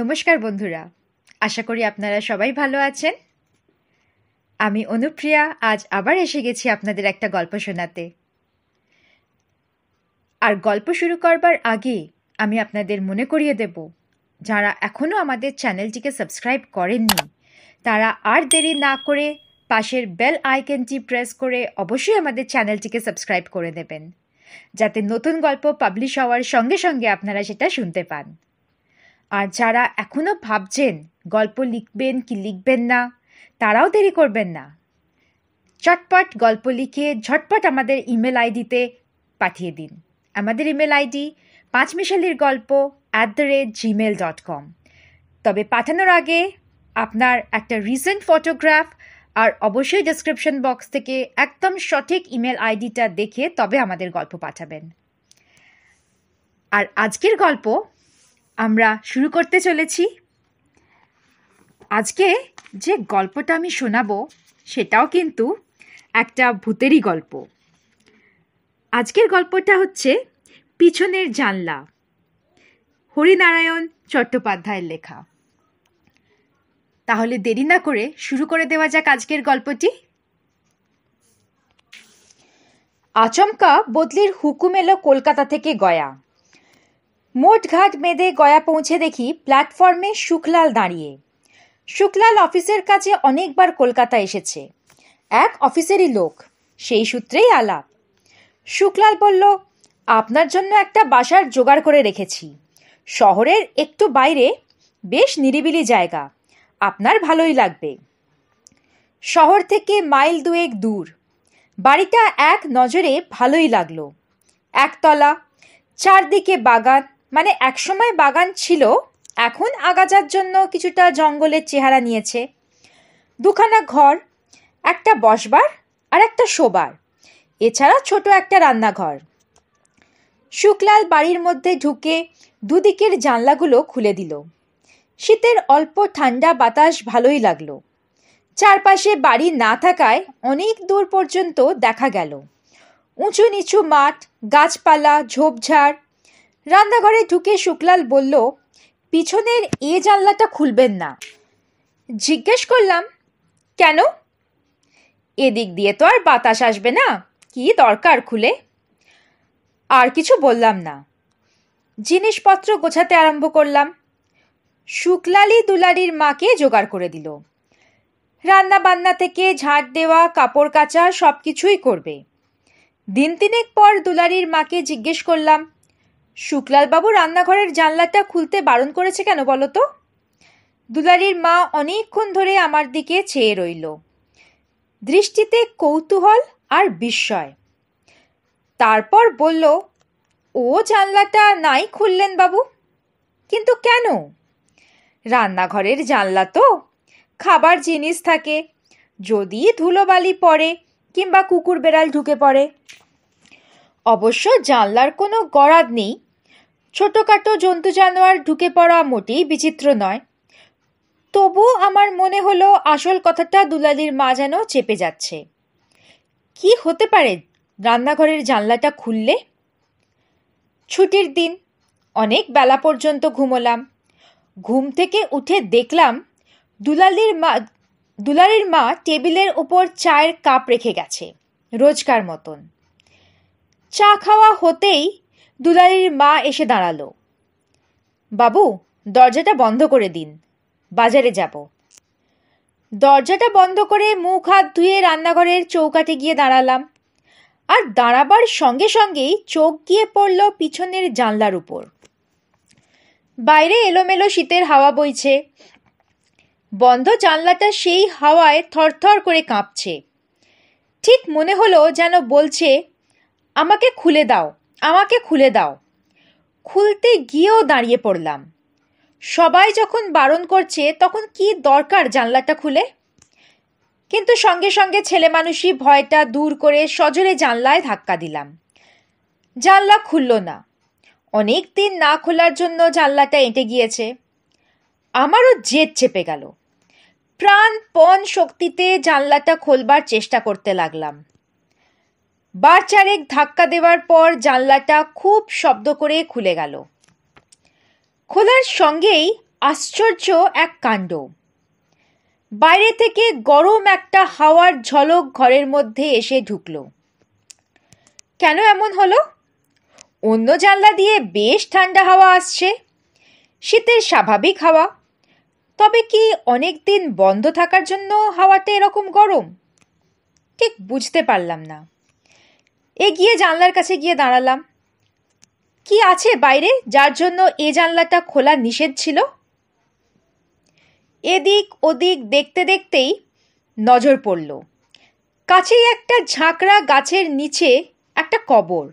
নমস্কার বন্ধুরা আশা করি আপনারা সবাই ভালো আছেন আমি অনুপ্রিয়া আজ আবার এসে গেছি আপনাদের একটা গল্প শোনাতে আর গল্প শুরু করবার আগে আমি আপনাদের মনে করিয়ে দেব যারা এখনও আমাদের চ্যানেলটিকে সাবস্ক্রাইব করেননি তারা আর দেরি না করে পাশের বেল আইকনটি প্রেস করে অবশ্যই আমাদের চ্যানেলটিকে সাবস্ক্রাইব করে দেবেন যাতে নতুন গল্প পাবলিশ হওয়ার সঙ্গে সঙ্গে আপনারা সেটা শুনতে পান আর যারা এখনও ভাবছেন গল্প লিখবেন কি লিখবেন না তারাও দেরি করবেন না চটপট গল্প লিখে ঝটপট আমাদের ইমেল আইডিতে পাঠিয়ে দিন আমাদের ইমেল আইডি পাঁচ মিশালির গল্প at the rate Gmail dot com তবে পাঠানোর আগে আপনার একটা রিসেন্ট ফটোগ্রাফ আর অবশ্যই ডেসক্রিপশন বক্স থেকে একদম সঠিক ইমেল আইডিটা দেখে তবে আমাদের গল্প পাঠাবেন আর আজকের গল্প আমরা শুরু করতে চলেছি আজকে যে গল্পটা আমি শোনাবো সেটাও কিন্তু একটা ভূতেরই গল্প আজকের গল্পটা হচ্ছে পিছনের জানলা হরিনারায়ণ চট্টোপাধ্যায়ের লেখা তাহলে দেরি না করে শুরু করে দেওয়া যাক আজকের গল্পটি আচমকা বদলির হুকুম এলো কলকাতা থেকে গয়া মোটঘাট বেঁধে গয়া পৌঁছে দেখি প্ল্যাটফর্মে শুকলাল দাঁড়িয়ে শুক্লাল অফিসের কাছে অনেকবার কলকাতা এসেছে এক অফিসেরই লোক সেই সূত্রেই আলাপ শুক্লাল বলল আপনার জন্য একটা বাসার জোগাড় করে রেখেছি শহরের একটু বাইরে বেশ নিরিবিলি জায়গা আপনার ভালোই লাগবে শহর থেকে মাইল দুয়েক দূর বাড়িটা এক নজরে ভালোই লাগলো একতলা চারদিকে বাগান মানে একসময় বাগান ছিল এখন আগাজার জন্য কিছুটা জঙ্গলের চেহারা নিয়েছে দুখানা ঘর একটা বসবার আর একটা শোবার এছাড়া ছোট একটা রান্নাঘর শুক্লাল বাড়ির মধ্যে ঢুকে দুদিকের জানলাগুলো খুলে দিল শীতের অল্প ঠান্ডা বাতাস ভালোই লাগলো চারপাশে বাড়ি না থাকায় অনেক দূর পর্যন্ত দেখা গেল উঁচু নিচু মাঠ গাছপালা ঝোপঝাড় রান্নাঘরে ঢুকে শুক্লাল বলল পিছনের এ জানলাটা খুলবেন না জিজ্ঞেস করলাম কেন এদিক দিয়ে তো আর বাতাস আসবে না কি দরকার খুলে আর কিছু বললাম না জিনিসপত্র গোছাতে আরম্ভ করলাম শুক্লালি দুলারির মাকে জোগাড় করে দিল রান্না বান্না থেকে ঝাঁট দেওয়া কাপড় কাচা সব কিছুই করবে দিন তিনেক পর দুলারির মাকে জিজ্ঞেস করলাম শুক্লালবাবু রান্নাঘরের জানলাটা খুলতে বারণ করেছে কেন বলো তো দুলারির মা অনেকক্ষণ ধরে আমার দিকে চেয়ে রইল দৃষ্টিতে কৌতূহল আর বিস্ময় তারপর বলল ও জানলাটা নাই খুললেন বাবু কিন্তু কেন রান্নাঘরের জানলা তো খাবার জিনিস থাকে যদি ধুলোবালি পড়ে কিংবা কুকুর বেড়াল ঢুকে পড়ে অবশ্য জানলার কোনো গড়াদ নেই ছোটোখাটো জন্তু জানোয়ার ঢুকে পড়া মোটেই বিচিত্র নয় তবু আমার মনে হলো আসল কথাটা দুলালির মা যেন চেপে যাচ্ছে কি হতে পারে রান্নাঘরের জানলাটা খুললে ছুটির দিন অনেক বেলা পর্যন্ত ঘুমোলাম ঘুম থেকে উঠে দেখলাম দুলালির মা দুলালির মা টেবিলের ওপর চায়ের কাপ রেখে গেছে রোজকার মতন চা খাওয়া হতেই দুলালের মা এসে দাঁড়ালো বাবু দরজাটা বন্ধ করে দিন বাজারে যাব দরজাটা বন্ধ করে মুখ হাত ধুয়ে রান্নাঘরের চৌকাঠে গিয়ে দাঁড়ালাম আর দাঁড়াবার সঙ্গে সঙ্গেই চোখ গিয়ে পড়ল পিছনের জানলার উপর বাইরে এলোমেলো শীতের হাওয়া বইছে বন্ধ জানলাটা সেই হাওয়ায় থরথর করে কাঁপছে ঠিক মনে হলো যেন বলছে আমাকে খুলে দাও আমাকে খুলে দাও খুলতে গিয়েও দাঁড়িয়ে পড়লাম সবাই যখন বারণ করছে তখন কি দরকার জানলাটা খুলে কিন্তু সঙ্গে সঙ্গে ছেলে মানুষই ভয়টা দূর করে সজোরে জানলায় ধাক্কা দিলাম জানলা খুলল না অনেক দিন না খোলার জন্য জানলাটা এঁটে গিয়েছে আমারও জেদ চেপে গেল প্রাণপণ শক্তিতে জানলাটা খোলবার চেষ্টা করতে লাগলাম বার চারেক ধাক্কা দেওয়ার পর জানলাটা খুব শব্দ করে খুলে গেল খোলার সঙ্গেই আশ্চর্য এক কাণ্ড বাইরে থেকে গরম একটা হাওয়ার ঝলক ঘরের মধ্যে এসে ঢুকল কেন এমন হলো অন্য জানলা দিয়ে বেশ ঠান্ডা হাওয়া আসছে শীতের স্বাভাবিক হাওয়া তবে কি অনেক দিন বন্ধ থাকার জন্য হাওয়াতে এরকম গরম ঠিক বুঝতে পারলাম না এগিয়ে জানলার কাছে গিয়ে দাঁড়ালাম কি আছে বাইরে যার জন্য এ জানলাটা খোলা নিষেধ ছিল এদিক ওদিক দেখতে দেখতেই নজর পড়ল কাছেই একটা ঝাঁকড়া গাছের নিচে একটা কবর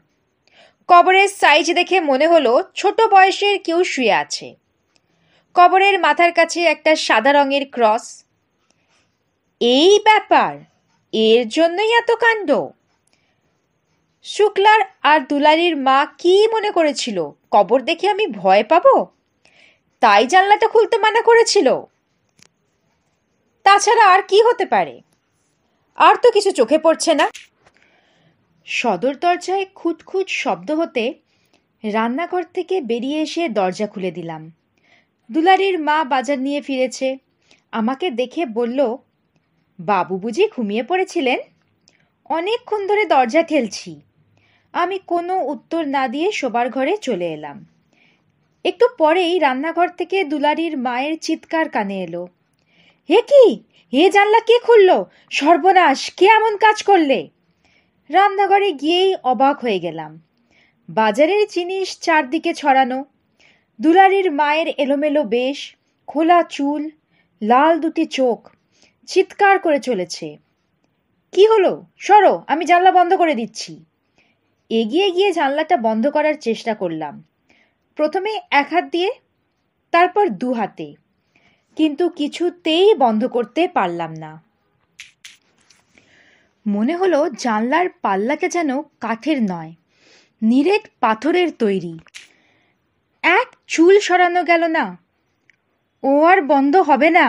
কবরের সাইজ দেখে মনে হলো ছোট বয়সের কেউ শুয়ে আছে কবরের মাথার কাছে একটা সাদা রঙের ক্রস এই ব্যাপার এর জন্যই এত কাণ্ড শুক্লার আর দুলালির মা কি মনে করেছিল কবর দেখে আমি ভয় পাবো তাই জানলাটা খুলতে মানা করেছিল তাছাড়া আর কি হতে পারে আর তো কিছু চোখে পড়ছে না সদর দরজায় খুঁতখুঁত শব্দ হতে রান্নাঘর থেকে বেরিয়ে এসে দরজা খুলে দিলাম দুলারির মা বাজার নিয়ে ফিরেছে আমাকে দেখে বলল বাবু বুঝি ঘুমিয়ে পড়েছিলেন অনেকক্ষণ ধরে দরজা খেলছি আমি কোনো উত্তর না দিয়ে শোবার ঘরে চলে এলাম একটু পরেই রান্নাঘর থেকে দুলারির মায়ের চিৎকার কানে এলো হে কি হে জানলা কে খুলল সর্বনাশ কে এমন কাজ করলে রান্নাঘরে গিয়েই অবাক হয়ে গেলাম বাজারের জিনিস চারদিকে ছড়ানো দুলারির মায়ের এলোমেলো বেশ খোলা চুল লাল দুটি চোখ চিৎকার করে চলেছে কি হলো সরো আমি জানলা বন্ধ করে দিচ্ছি এগিয়ে গিয়ে জানলাটা বন্ধ করার চেষ্টা করলাম প্রথমে এক হাত দিয়ে তারপর দু হাতে কিন্তু কিছুতেই বন্ধ করতে পারলাম না মনে হলো জানলার পাল্লাটা যেন কাঠের নয় নিরেট পাথরের তৈরি এক চুল সরানো গেল না ও আর বন্ধ হবে না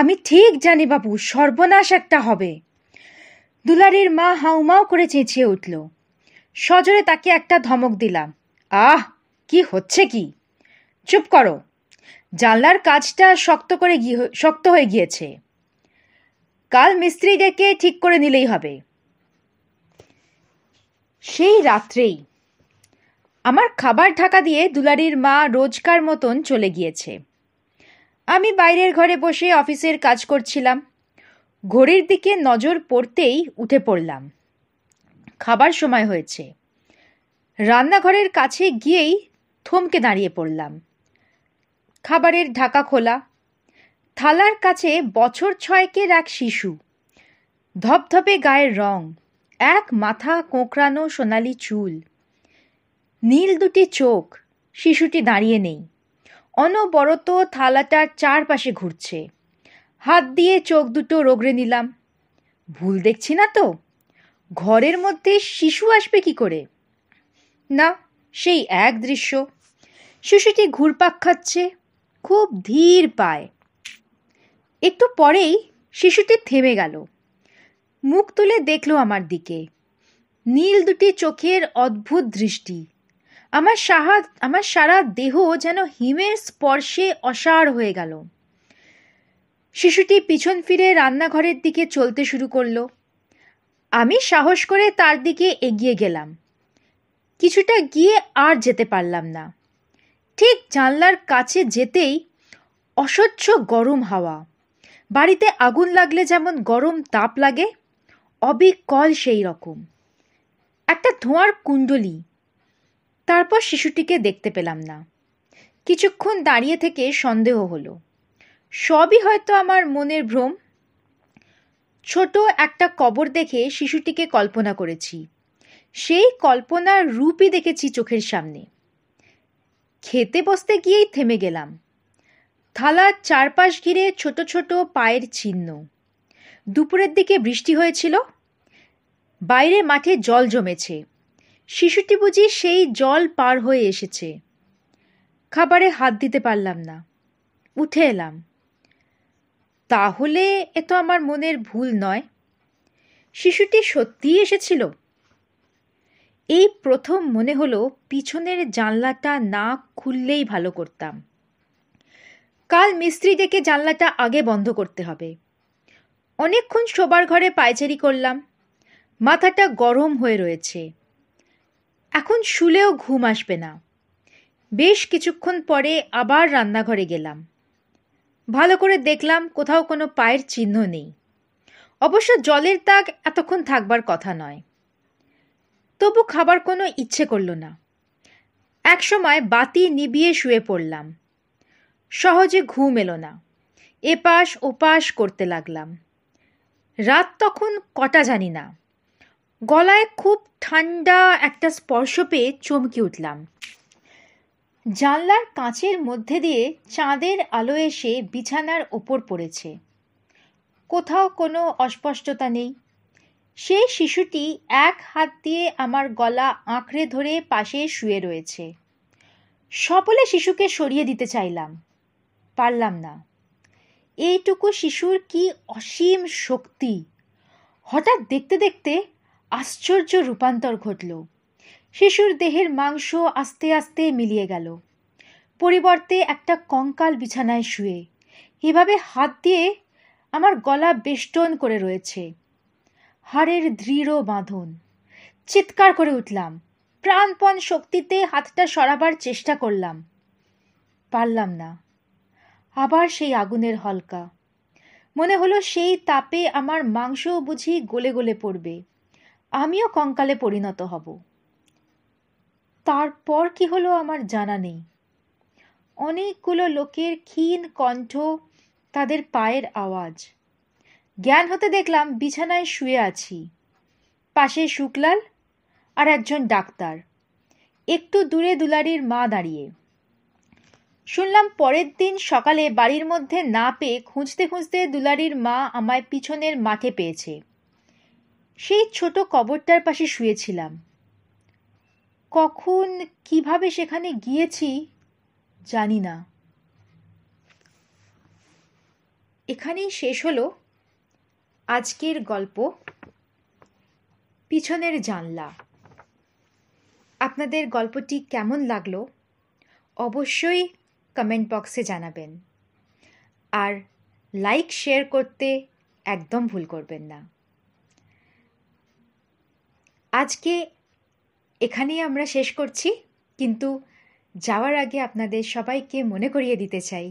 আমি ঠিক জানি বাবু সর্বনাশ একটা হবে দুলারির মা হাউমাও করে চেঁচিয়ে উঠল সজোরে তাকে একটা ধমক দিলাম আহ কি হচ্ছে কি চুপ করো জানলার কাজটা শক্ত করে শক্ত হয়ে গিয়েছে কাল মিস্ত্রি ডেকে ঠিক করে নিলেই হবে সেই রাত্রেই আমার খাবার ঢাকা দিয়ে দুলারির মা রোজকার মতন চলে গিয়েছে আমি বাইরের ঘরে বসে অফিসের কাজ করছিলাম ঘড়ির দিকে নজর পড়তেই উঠে পড়লাম খাবার সময় হয়েছে রান্নাঘরের কাছে গিয়েই থমকে দাঁড়িয়ে পড়লাম খাবারের ঢাকা খোলা থালার কাছে বছর ছয়কের এক শিশু ধপধপে গায়ের রং এক মাথা কোঁকড়ানো সোনালি চুল নীল দুটি চোখ শিশুটি দাঁড়িয়ে নেই অনবরত থালাটার চারপাশে ঘুরছে হাত দিয়ে চোখ দুটো রোগড়ে নিলাম ভুল দেখছি না তো ঘরের মধ্যে শিশু আসবে কি করে না সেই এক দৃশ্য শিশুটি ঘুরপাক খাচ্ছে খুব ধীর পায় একটু পরেই শিশুটি থেমে গেল মুখ তুলে দেখলো আমার দিকে নীল দুটি চোখের অদ্ভুত দৃষ্টি আমার সাহা আমার সারা দেহ যেন হিমের স্পর্শে অসাড় হয়ে গেল শিশুটি পিছন ফিরে রান্নাঘরের দিকে চলতে শুরু করলো আমি সাহস করে তার দিকে এগিয়ে গেলাম কিছুটা গিয়ে আর যেতে পারলাম না ঠিক জানলার কাছে যেতেই অসহ্য গরম হাওয়া বাড়িতে আগুন লাগলে যেমন গরম তাপ লাগে অবিকল সেই রকম একটা ধোঁয়ার কুণ্ডলি তারপর শিশুটিকে দেখতে পেলাম না কিছুক্ষণ দাঁড়িয়ে থেকে সন্দেহ হলো সবই হয়তো আমার মনের ভ্রম ছোট একটা কবর দেখে শিশুটিকে কল্পনা করেছি সেই কল্পনার রূপই দেখেছি চোখের সামনে খেতে বসতে গিয়েই থেমে গেলাম থালার চারপাশ ঘিরে ছোট ছোট পায়ের চিহ্ন দুপুরের দিকে বৃষ্টি হয়েছিল বাইরে মাঠে জল জমেছে শিশুটি বুঝি সেই জল পার হয়ে এসেছে খাবারে হাত দিতে পারলাম না উঠে এলাম তাহলে এ তো আমার মনের ভুল নয় শিশুটি সত্যিই এসেছিল এই প্রথম মনে হলো পিছনের জানলাটা না খুললেই ভালো করতাম কাল মিস্ত্রি ডেকে জানলাটা আগে বন্ধ করতে হবে অনেকক্ষণ শোবার ঘরে পায়চারি করলাম মাথাটা গরম হয়ে রয়েছে এখন শুলেও ঘুম আসবে না বেশ কিছুক্ষণ পরে আবার রান্নাঘরে গেলাম ভালো করে দেখলাম কোথাও কোনো পায়ের চিহ্ন নেই অবশ্য জলের দাগ এতক্ষণ থাকবার কথা নয় তবু খাবার কোনো ইচ্ছে করল না একসময় বাতি নিবিয়ে শুয়ে পড়লাম সহজে ঘুম এলো না এপাশ ওপাশ করতে লাগলাম রাত তখন কটা জানি না গলায় খুব ঠান্ডা একটা স্পর্শ পেয়ে চমকে উঠলাম জানলার কাঁচের মধ্যে দিয়ে চাঁদের আলো এসে বিছানার ওপর পড়েছে কোথাও কোনো অস্পষ্টতা নেই সে শিশুটি এক হাত দিয়ে আমার গলা আঁকড়ে ধরে পাশে শুয়ে রয়েছে সকলে শিশুকে সরিয়ে দিতে চাইলাম পারলাম না এইটুকু শিশুর কি অসীম শক্তি হঠাৎ দেখতে দেখতে আশ্চর্য রূপান্তর ঘটল শিশুর দেহের মাংস আস্তে আস্তে মিলিয়ে গেল পরিবর্তে একটা কঙ্কাল বিছানায় শুয়ে এভাবে হাত দিয়ে আমার গলা বেষ্টন করে রয়েছে হাড়ের দৃঢ় বাঁধন চিৎকার করে উঠলাম প্রাণপণ শক্তিতে হাতটা সরাবার চেষ্টা করলাম পারলাম না আবার সেই আগুনের হলকা মনে হলো সেই তাপে আমার মাংস বুঝি গলে গলে পড়বে আমিও কঙ্কালে পরিণত হব তারপর কি হলো আমার জানা নেই অনেকগুলো লোকের ক্ষীণ কণ্ঠ তাদের পায়ের আওয়াজ জ্ঞান হতে দেখলাম বিছানায় শুয়ে আছি পাশে শুকলাল আর একজন ডাক্তার একটু দূরে দুলারির মা দাঁড়িয়ে শুনলাম পরের দিন সকালে বাড়ির মধ্যে না পেয়ে খুঁজতে খুঁজতে দুলারির মা আমায় পিছনের মাঠে পেয়েছে সেই ছোট কবরটার পাশে শুয়েছিলাম কখন কিভাবে সেখানে গিয়েছি জানি না এখানেই শেষ হলো আজকের গল্প পিছনের জানলা আপনাদের গল্পটি কেমন লাগলো অবশ্যই কমেন্ট বক্সে জানাবেন আর লাইক শেয়ার করতে একদম ভুল করবেন না আজকে এখানেই আমরা শেষ করছি কিন্তু যাওয়ার আগে আপনাদের সবাইকে মনে করিয়ে দিতে চাই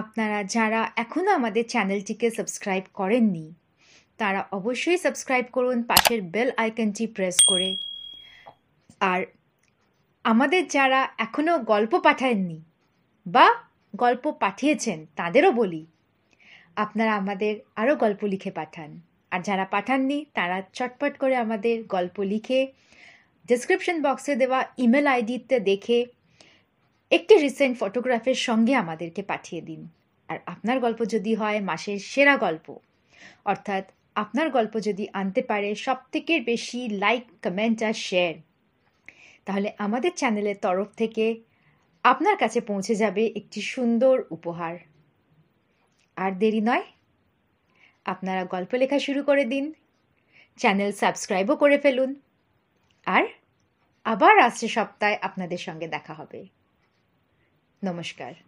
আপনারা যারা এখনও আমাদের চ্যানেলটিকে সাবস্ক্রাইব করেননি তারা অবশ্যই সাবস্ক্রাইব করুন পাশের বেল আইকনটি প্রেস করে আর আমাদের যারা এখনও গল্প পাঠাননি বা গল্প পাঠিয়েছেন তাদেরও বলি আপনারা আমাদের আরও গল্প লিখে পাঠান আর যারা পাঠাননি তারা চটপট করে আমাদের গল্প লিখে ডিসক্রিপশন বক্সে দেওয়া ইমেল আইডিতে দেখে একটি রিসেন্ট ফটোগ্রাফের সঙ্গে আমাদেরকে পাঠিয়ে দিন আর আপনার গল্প যদি হয় মাসের সেরা গল্প অর্থাৎ আপনার গল্প যদি আনতে পারে সবথেকে বেশি লাইক কমেন্ট আর শেয়ার তাহলে আমাদের চ্যানেলের তরফ থেকে আপনার কাছে পৌঁছে যাবে একটি সুন্দর উপহার আর দেরি নয় আপনারা গল্প লেখা শুরু করে দিন চ্যানেল সাবস্ক্রাইবও করে ফেলুন আর আবার আসছে সপ্তাহে আপনাদের সঙ্গে দেখা হবে নমস্কার